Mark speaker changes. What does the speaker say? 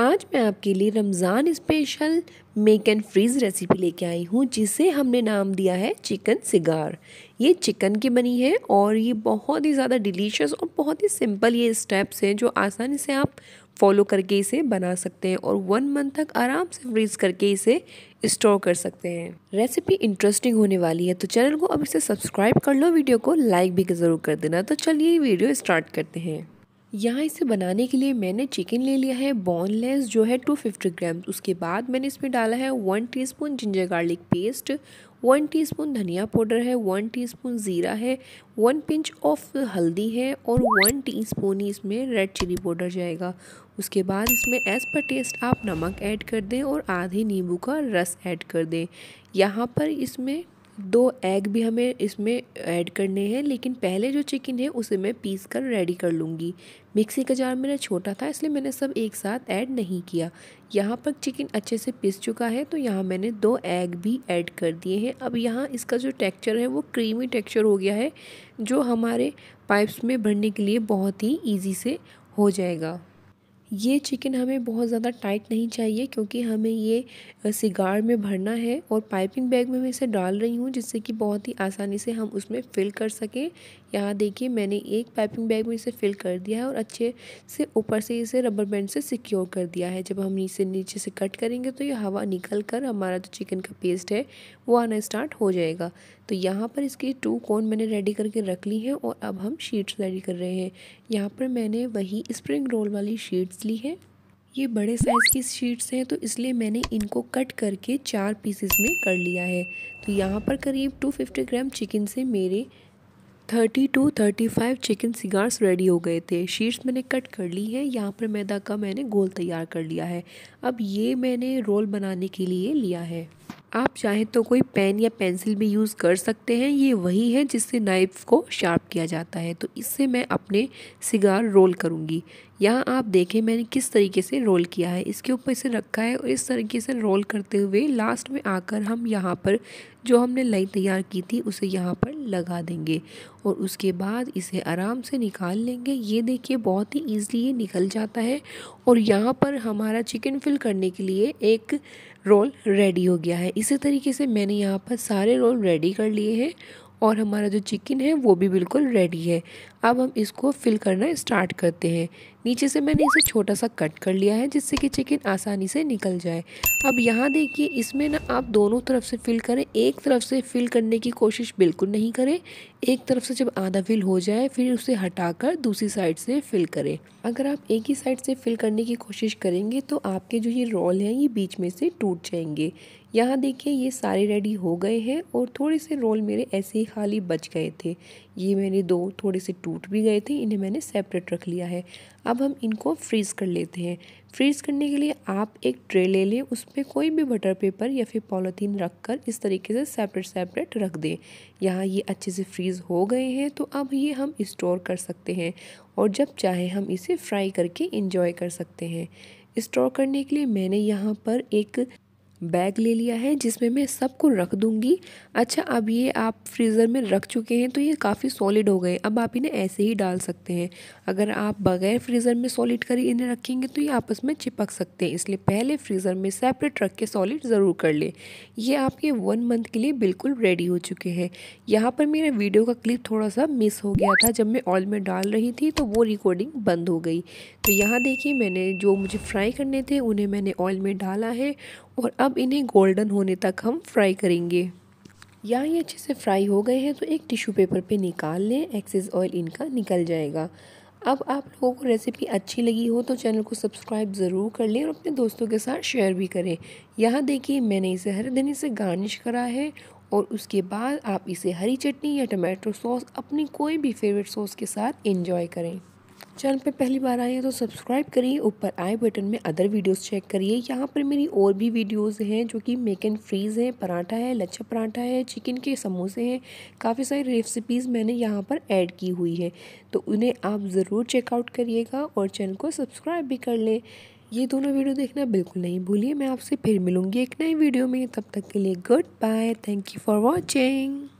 Speaker 1: आज मैं आपके लिए Ramzan special make and freeze recipe लेके आई हूँ जिसे हमने नाम दिया है चिकन सिगार ये चिकन की बनी है और ये बहुत ही ज़्यादा डिलीशियस और बहुत ही सिंपल ये स्टेप्स हैं जो आसानी से आप फॉलो करके इसे बना सकते हैं और वन मंथ तक आराम से फ्रीज करके इसे स्टोर कर सकते हैं रेसिपी इंटरेस्टिंग होने वाली है तो चैनल को अब इसे सब्सक्राइब कर लो वीडियो को लाइक भी ज़रूर कर देना तो चलिए वीडियो स्टार्ट करते हैं यहाँ इसे बनाने के लिए मैंने चिकन ले लिया है बोनलेस जो है 250 ग्राम उसके बाद मैंने इसमें डाला है one teaspoon ginger garlic paste one teaspoon धनिया पाउडर है वन टीस्पून ज़ीरा है वन पिंच ऑफ हल्दी है और वन टीस्पून ही इसमें रेड चिली पाउडर जाएगा उसके बाद इसमें एज पर टेस्ट आप नमक ऐड कर दें और आधे नींबू का रस ऐड कर दें यहाँ पर इसमें दो एग भी हमें इसमें ऐड करने हैं लेकिन पहले जो चिकन है उसे मैं पीस कर रेडी कर लूँगी मिक्सी का जार मेरा छोटा था इसलिए मैंने सब एक साथ ऐड नहीं किया यहाँ पर चिकन अच्छे से पीस चुका है तो यहाँ मैंने दो एग भी ऐड कर दिए हैं अब यहाँ इसका जो टेक्सचर है वो क्रीमी टेक्सचर हो गया है जो हमारे पाइप्स में भरने के लिए बहुत ही ईजी से हो जाएगा ये चिकन हमें बहुत ज़्यादा टाइट नहीं चाहिए क्योंकि हमें ये सिगार में भरना है और पाइपिंग बैग में मैं इसे डाल रही हूँ जिससे कि बहुत ही आसानी से हम उसमें फ़िल कर सकें यहाँ देखिए मैंने एक पाइपिंग बैग में इसे फ़िल कर दिया है और अच्छे से ऊपर से इसे रबर बैंड से सिक्योर कर दिया है जब हम इसे नीचे से कट करेंगे तो ये हवा निकल कर हमारा जो चिकन का पेस्ट है वो आना स्टार्ट हो जाएगा तो यहाँ पर इसकी टू कोन मैंने रेडी करके रख ली है और अब हम शीट्स रेडी कर रहे हैं यहाँ पर मैंने वही स्प्रिंग रोल वाली शीट्स मछली है ये बड़े साइज़ की शीट्स हैं तो इसलिए मैंने इनको कट करके चार पीसेस में कर लिया है तो यहाँ पर करीब 250 ग्राम चिकन से मेरे 30 टू 35 चिकन सिगार्स रेडी हो गए थे शीट्स मैंने कट कर ली है यहाँ पर मैदा का मैंने गोल तैयार कर लिया है अब ये मैंने रोल बनाने के लिए लिया है आप चाहें तो कोई पेन या पेंसिल भी यूज़ कर सकते हैं ये वही है जिससे नाइफ़ को शार्प किया जाता है तो इससे मैं अपने सिगार रोल करूँगी यहाँ आप देखें मैंने किस तरीके से रोल किया है इसके ऊपर इसे रखा है और इस तरीके से रोल करते हुए लास्ट में आकर हम यहाँ पर जो हमने लाइन तैयार की थी उसे यहाँ पर लगा देंगे और उसके बाद इसे आराम से निकाल लेंगे ये देखिए बहुत ही ईजिली ये निकल जाता है और यहाँ पर हमारा चिकन फिल करने के लिए एक रोल रेडी हो गया है इसी तरीके से मैंने यहाँ पर सारे रोल रेडी कर लिए हैं और हमारा जो चिकन है वो भी बिल्कुल रेडी है अब हम इसको फिल करना स्टार्ट करते हैं नीचे से मैंने इसे छोटा सा कट कर लिया है जिससे कि चिकन आसानी से निकल जाए अब यहाँ देखिए इसमें ना आप दोनों तरफ से फिल करें एक तरफ से फिल करने की कोशिश बिल्कुल नहीं करें एक तरफ से जब आधा फिल हो जाए फिर उसे हटाकर दूसरी साइड से फिल करें अगर आप एक ही साइड से फिल करने की कोशिश करेंगे तो आपके जो ये रोल हैं ये बीच में से टूट जाएंगे यहाँ देखिए ये सारे रेडी हो गए हैं और थोड़े से रोल मेरे ऐसे ही खाली बच गए थे ये मेरे दो थोड़े से टूट भी गए थे इन्हें मैंने सेपरेट रख लिया है अब हम इनको फ्रीज़ कर लेते हैं फ्रीज़ करने के लिए आप एक ट्रे ले लें उसमें कोई भी बटर पेपर या फिर पॉलीथीन रख कर इस तरीके से सेपरेट सेपरेट रख दें यहाँ ये अच्छे से फ्रीज़ हो गए हैं तो अब ये हम स्टोर कर सकते हैं और जब चाहे हम इसे फ्राई करके इंजॉय कर सकते हैं स्टोर करने के लिए मैंने यहाँ पर एक बैग ले लिया है जिसमें मैं सबको रख दूँगी अच्छा अब ये आप फ्रीज़र में रख चुके हैं तो ये काफ़ी सॉलिड हो गए अब आप इन्हें ऐसे ही डाल सकते हैं अगर आप बगैर फ्रीज़र में सॉलिड कर इन्हें रखेंगे तो ये आपस में चिपक सकते हैं इसलिए पहले फ्रीज़र में सेपरेट रख के सॉलिड ज़रूर कर लें ये आपके वन मंथ के लिए बिल्कुल रेडी हो चुके हैं यहाँ पर मेरा वीडियो का क्लिप थोड़ा सा मिस हो गया था जब मैं ऑयल में डाल रही थी तो वो रिकॉर्डिंग बंद हो गई तो यहाँ देखिए मैंने जो मुझे फ्राई करने थे उन्हें मैंने ऑयल में डाला है और अब अब इन्हें गोल्डन होने तक हम फ्राई करेंगे यहाँ ये अच्छे से फ्राई हो गए हैं तो एक टिश्यू पेपर पे निकाल लें एक्सेस ऑयल इनका निकल जाएगा अब आप लोगों को रेसिपी अच्छी लगी हो तो चैनल को सब्सक्राइब ज़रूर कर लें और अपने दोस्तों के साथ शेयर भी करें यहाँ देखिए मैंने इसे हर धनी से गार्निश करा है और उसके बाद आप इसे हरी चटनी या टमाटो सॉस अपनी कोई भी फेवरेट सॉस के साथ इंजॉय करें चैनल पे पहली बार आए हैं तो सब्सक्राइब करिए ऊपर आए बटन में अदर वीडियोस चेक करिए यहाँ पर मेरी और भी वीडियोस हैं जो कि मेक एंड फ्रीज हैं पराठा है लच्छा पराठा है चिकन के समोसे हैं काफ़ी सारी रेसिपीज़ मैंने यहाँ पर ऐड की हुई है तो उन्हें आप ज़रूर चेकआउट करिएगा और चैनल को सब्सक्राइब भी कर लें ये दोनों वीडियो देखना बिल्कुल नहीं भूलिए मैं आपसे फिर मिलूँगी एक नई वीडियो में तब तक के लिए goodbye thank you for watching